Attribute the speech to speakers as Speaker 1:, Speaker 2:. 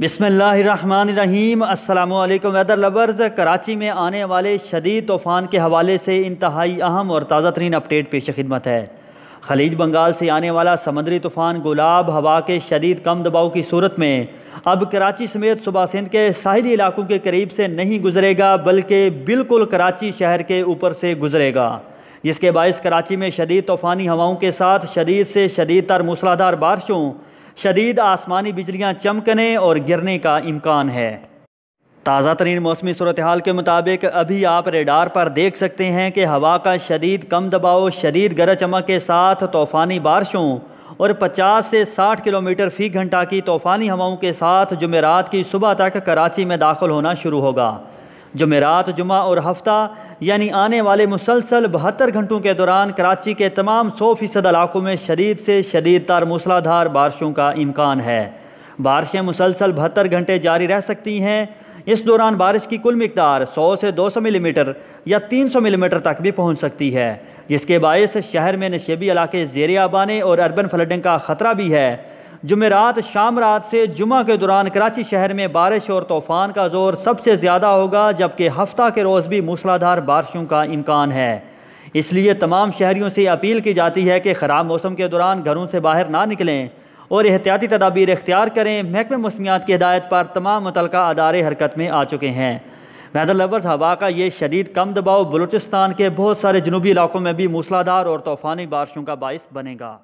Speaker 1: बिसमीम अल्लाम weather lovers Karachi में आने वाले शदीद तूफ़ान के हवाले से इंतहाई अहम और ताज़ा तरीन अपडेट पेश खिदमत है खलीज बंगाल से आने वाला समंदरी तूफ़ान गुलाब हवा के शदीद कम दबाव की सूरत में अब कराची समेत सुबह सिंध के साहली इलाकों के करीब से नहीं गुजरेगा बल्कि बिल्कुल कराची शहर के ऊपर से गुजरेगा जिसके बायस कराची में शदीद तूफ़ानी हवाओं के साथ शदीद से शदीद तर मूसलाधार बारिशों शदीद आसमानी बिजलियाँ चमकने और गिरने का इम्कान है ताज़ा तरीन मौसमी सूरत हाल के मुताबिक अभी आप रेडार पर देख सकते हैं कि हवा का शदीद कम दबाव शदीद गरज चमक के साथ तूफ़ानी बारिशों और 50 से 60 किलोमीटर फ़ी घंटा की तूफ़ानी हवाओं के साथ जुमेरात की सुबह तक कराची में दाखिल होना शुरू होगा जुमेरात जुमा और हफ्ता यानी आने वाले मुसलसल बहत्तर घंटों के दौरान कराची के तमाम सौ फ़ीसद इलाकों में शदीद से शदीद तार मूसलाधार बारिशों का इम्कान है बारिशें मुसलसल बहत्तर घंटे जारी रह सकती हैं इस दौरान बारिश की कुल मकदार 100 से 200 मिलीमीटर या 300 मिलीमीटर तक भी पहुंच सकती है जिसके बायस शहर में नशेबी इलाके जेर आबाने और अर्बन फ्लडिंग का ख़तरा भी है जुमेरात शाम रात से जुमा के दौरान कराची शहर में बारिश और तूफ़ान का ज़ोर सबसे ज़्यादा होगा जबकि हफ्ता के रोज़ भी मूसलाधार बारिशों का इम्कान है इसलिए तमाम शहरीों से अपील की जाती है कि ख़राब मौसम के दौरान घरों से बाहर ना निकलें और एहतियाती तदाबीर इख्तियार करें महकमे मौसमियात की हदायत पर तमाम मुतल अदारे हरकत में आ चुके हैं वेदर लवर्स हवा का ये शदीद कम दबाव बलूचिस्तान के बहुत सारे जनूबी इलाकों में भी मूसलाधार और तूफ़ानी बारिशों का बायस बनेगा